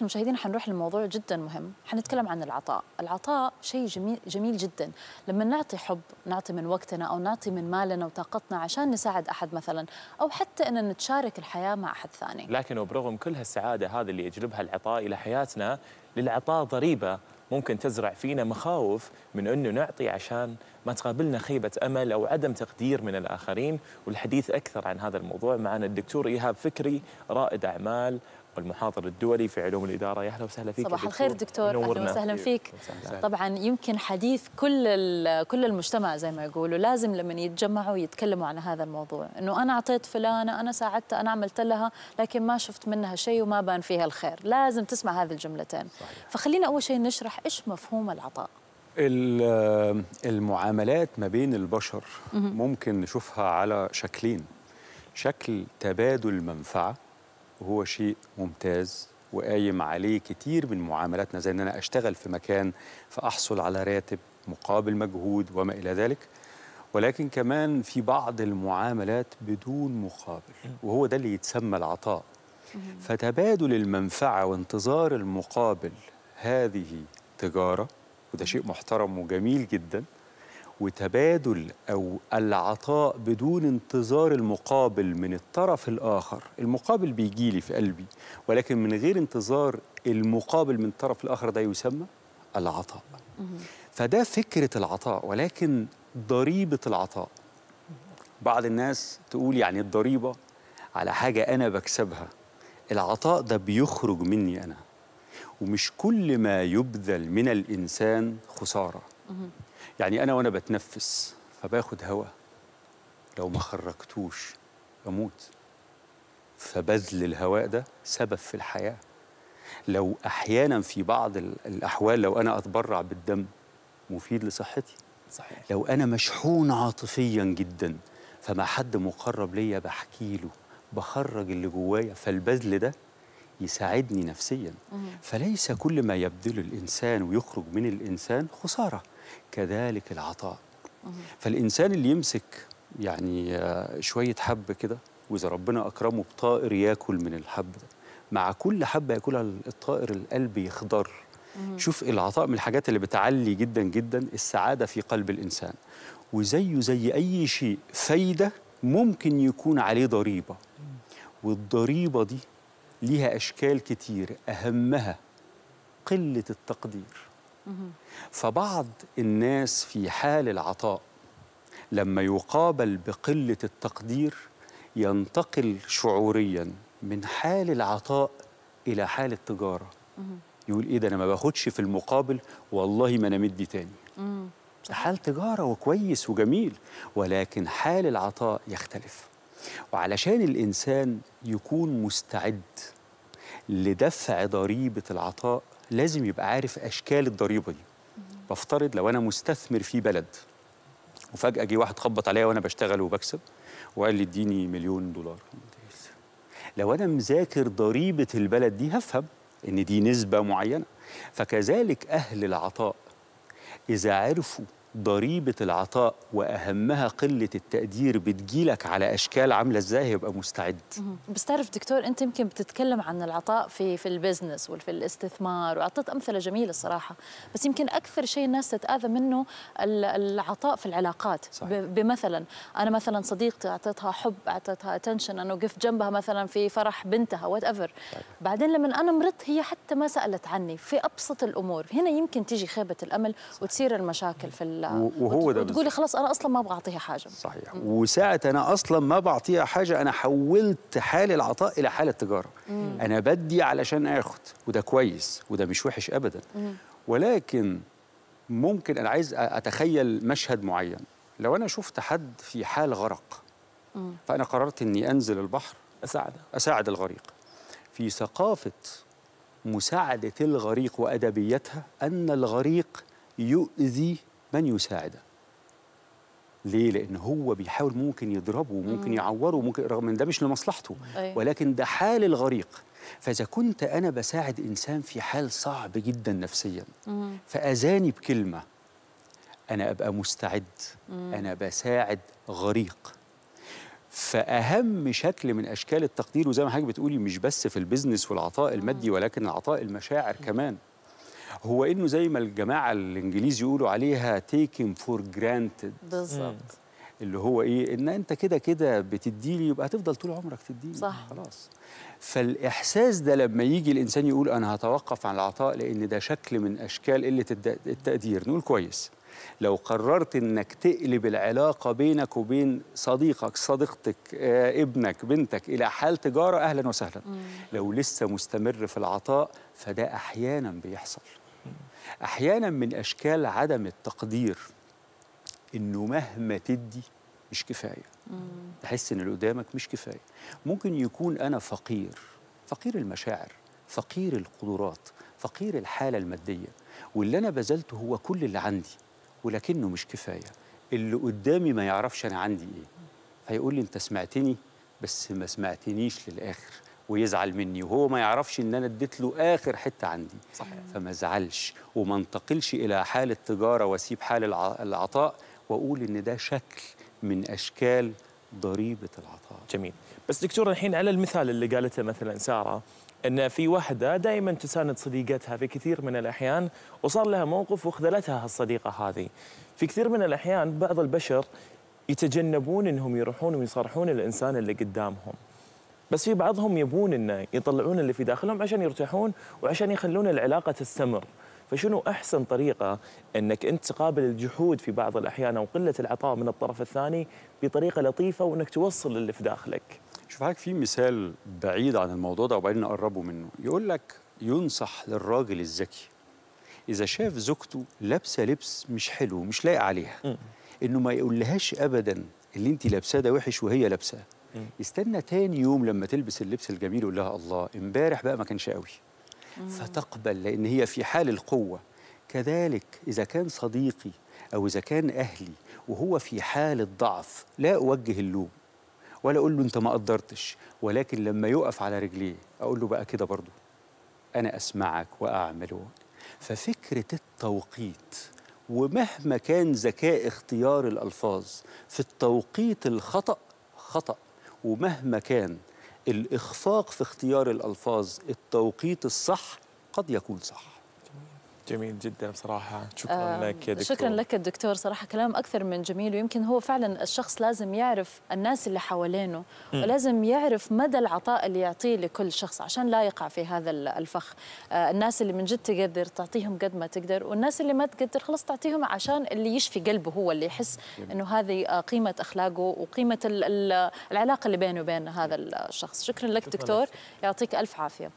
احنا مشاهدين حنروح لموضوع جدا مهم حنتكلم عن العطاء العطاء شيء جميل, جميل جدا لما نعطي حب نعطي من وقتنا او نعطي من مالنا وطاقتنا عشان نساعد احد مثلا او حتى ان نتشارك الحياه مع احد ثاني لكن وبرغم كل هالسعاده هذه اللي يجلبها العطاء الى حياتنا للعطاء ضريبه ممكن تزرع فينا مخاوف من انه نعطي عشان ما تقابلنا خيبه امل او عدم تقدير من الاخرين والحديث اكثر عن هذا الموضوع معنا الدكتور ايهاب فكري رائد اعمال والمحاضر الدولي في علوم الإدارة يا أهلا وسهلا فيك صباح الخير دكتور أهلا وسهلا فيك طبعا يمكن حديث كل كل المجتمع زي ما يقولوا لازم لما يتجمعوا يتكلموا عن هذا الموضوع إنه أنا أعطيت فلانة أنا ساعدتها أنا عملت لها لكن ما شفت منها شيء وما بان فيها الخير لازم تسمع هذه الجملتين صحيح. فخلينا أول شيء نشرح إيش مفهوم العطاء المعاملات ما بين البشر ممكن نشوفها على شكلين شكل تبادل منفعه هو شيء ممتاز وقايم عليه كتير من معاملاتنا زي ان انا اشتغل في مكان فاحصل على راتب مقابل مجهود وما الى ذلك ولكن كمان في بعض المعاملات بدون مقابل وهو ده اللي يتسمى العطاء فتبادل المنفعه وانتظار المقابل هذه تجاره وده شيء محترم وجميل جدا وتبادل أو العطاء بدون انتظار المقابل من الطرف الآخر المقابل بيجي لي في قلبي ولكن من غير انتظار المقابل من الطرف الآخر ده يسمى العطاء فده فكرة العطاء ولكن ضريبة العطاء بعض الناس تقول يعني الضريبة على حاجة أنا بكسبها العطاء ده بيخرج مني أنا ومش كل ما يبذل من الإنسان خسارة يعني أنا وأنا بتنفس فباخد هواء لو ما خرجتوش أموت فبذل الهواء ده سبب في الحياة لو أحيانا في بعض الأحوال لو أنا أتبرع بالدم مفيد لصحتي صحيح. لو أنا مشحون عاطفيا جدا فمع حد مقرب ليا بحكي له بخرج اللي جوايا فالبذل ده يساعدني نفسيا فليس كل ما يبذل الإنسان ويخرج من الإنسان خسارة كذلك العطاء فالإنسان اللي يمسك يعني آه، شوية حب كده وإذا ربنا أكرمه بطائر ياكل من الحب ده مع كل حبة ياكلها الطائر القلب يخضر شوف العطاء من الحاجات اللي بتعلي جدا جدا السعادة في قلب الإنسان وزيه زي أي شيء فايدة ممكن يكون عليه ضريبة والضريبة دي ليها أشكال كتير أهمها قلة التقدير فبعض الناس في حال العطاء لما يقابل بقلة التقدير ينتقل شعوريا من حال العطاء إلى حال التجارة يقول إيه ده أنا ما باخدش في المقابل والله ما أنا مدي تاني ده حال تجارة وكويس وجميل ولكن حال العطاء يختلف وعلشان الإنسان يكون مستعد لدفع ضريبة العطاء لازم يبقى عارف أشكال الضريبة دي بفترض لو أنا مستثمر في بلد وفجأة جه واحد خبط عليا وأنا بشتغل وبكسب وقال لي اديني مليون دولار لو أنا مذاكر ضريبة البلد دي هفهم إن دي نسبة معينة فكذلك أهل العطاء إذا عرفوا ضريبة العطاء وأهمها قلة التقدير بتجيلك على أشكال عاملة إزاي هيبقى مستعد بس تعرف دكتور أنت يمكن بتتكلم عن العطاء في في البزنس وفي الاستثمار وأعطيت أمثلة جميلة الصراحة بس يمكن أكثر شيء الناس تتآذى منه العطاء في العلاقات صحيح. بمثلا أنا مثلا صديقتي أعطيتها حب أعطيتها أتنشن أنا وقفت جنبها مثلا في فرح بنتها وات ايفر بعدين لما أنا مرضت هي حتى ما سألت عني في أبسط الأمور هنا يمكن تيجي خيبة الأمل وتصير المشاكل في ولا وهو ده وتقولي خلاص انا اصلا ما بعطيها حاجه صحيح وساعه انا اصلا ما بعطيها حاجه انا حولت حال العطاء الى حال التجاره مم. انا بدي علشان اخد وده كويس وده مش وحش ابدا مم. ولكن ممكن انا عايز اتخيل مشهد معين لو انا شفت حد في حال غرق مم. فانا قررت اني انزل البحر اساعد اساعد الغريق في ثقافه مساعده الغريق وادبيتها ان الغريق يؤذي من يساعده ليه؟ لأن هو بيحاول ممكن يضربه ممكن يعوره ممكن رغم إن ده مش لمصلحته أيوه. ولكن ده حال الغريق فإذا كنت أنا بساعد إنسان في حال صعب جدا نفسيا فأذاني بكلمة أنا أبقى مستعد أنا بساعد غريق فأهم شكل من أشكال التقدير وزي ما حضرتك بتقولي مش بس في البزنس والعطاء المادي ولكن العطاء المشاعر كمان هو انه زي ما الجماعه الانجليز يقولوا عليها تيكن فور جرانتد بالظبط اللي هو ايه ان انت كده كده بتديني يبقى هتفضل طول عمرك تديني صح خلاص فالاحساس ده لما يجي الانسان يقول انا هتوقف عن العطاء لان ده شكل من اشكال قله التقدير نقول كويس لو قررت انك تقلب العلاقه بينك وبين صديقك صديقتك آه، ابنك بنتك الى حال تجاره اهلا وسهلا مم. لو لسه مستمر في العطاء فده احيانا بيحصل احيانا من اشكال عدم التقدير انه مهما تدي مش كفايه تحس ان اللي قدامك مش كفايه ممكن يكون انا فقير فقير المشاعر فقير القدرات فقير الحاله الماديه واللي انا بذلته هو كل اللي عندي ولكنه مش كفايه اللي قدامي ما يعرفش انا عندي ايه هيقول لي انت سمعتني بس ما سمعتنيش للاخر ويزعل مني وهو ما يعرفش ان انا اديت له اخر حته عندي صحيح. فما ازعلش وما انتقلش الى حال التجاره واسيب حال العطاء واقول ان ده شكل من اشكال ضريبه العطاء جميل بس دكتور الحين على المثال اللي قالته مثلا ساره ان في وحده دائما تساند صديقتها في كثير من الاحيان وصار لها موقف وخذلتها هالصديقه هذه في كثير من الاحيان بعض البشر يتجنبون انهم يروحون ويصارحون الانسان اللي قدامهم بس في بعضهم يبون انه يطلعون اللي في داخلهم عشان يرتاحون وعشان يخلون العلاقه تستمر فشنو احسن طريقه انك انت تقابل الجحود في بعض الاحيان او قله العطاء من الطرف الثاني بطريقه لطيفه وانك توصل اللي في داخلك شوف حضرتك في مثال بعيد عن الموضوع ده وبعدين نقربه منه يقول لك ينصح للراجل الذكي اذا شاف زوجته لابسه لبس مش حلو مش لايق عليها انه ما يقولهاش ابدا اللي انت لابساه ده وحش وهي لابساه يستنى تاني يوم لما تلبس اللبس الجميل يقول لها الله امبارح بقى ما كانش قوي فتقبل لان هي في حال القوه كذلك اذا كان صديقي او اذا كان اهلي وهو في حال الضعف لا اوجه اللوم ولا اقول له انت ما قدرتش ولكن لما يقف على رجليه اقول له بقى كده برضه انا اسمعك واعمل ففكره التوقيت ومهما كان ذكاء اختيار الالفاظ في التوقيت الخطا خطا ومهما كان الإخفاق في اختيار الألفاظ التوقيت الصح قد يكون صح جميل جدا بصراحة شكرا آه لك يا دكتور شكرا لك الدكتور صراحة كلام أكثر من جميل ويمكن هو فعلا الشخص لازم يعرف الناس اللي حوالينه م. ولازم يعرف مدى العطاء اللي يعطيه لكل شخص عشان لا يقع في هذا الفخ آه الناس اللي من جد تقدر تعطيهم قد ما تقدر والناس اللي ما تقدر خلاص تعطيهم عشان اللي يشفي قلبه هو اللي يحس أنه هذه آه، قيمة أخلاقه وقيمة العلاقة اللي بينه وبين هذا الشخص شكرا لك شكرا دكتور لك. يعطيك ألف عافية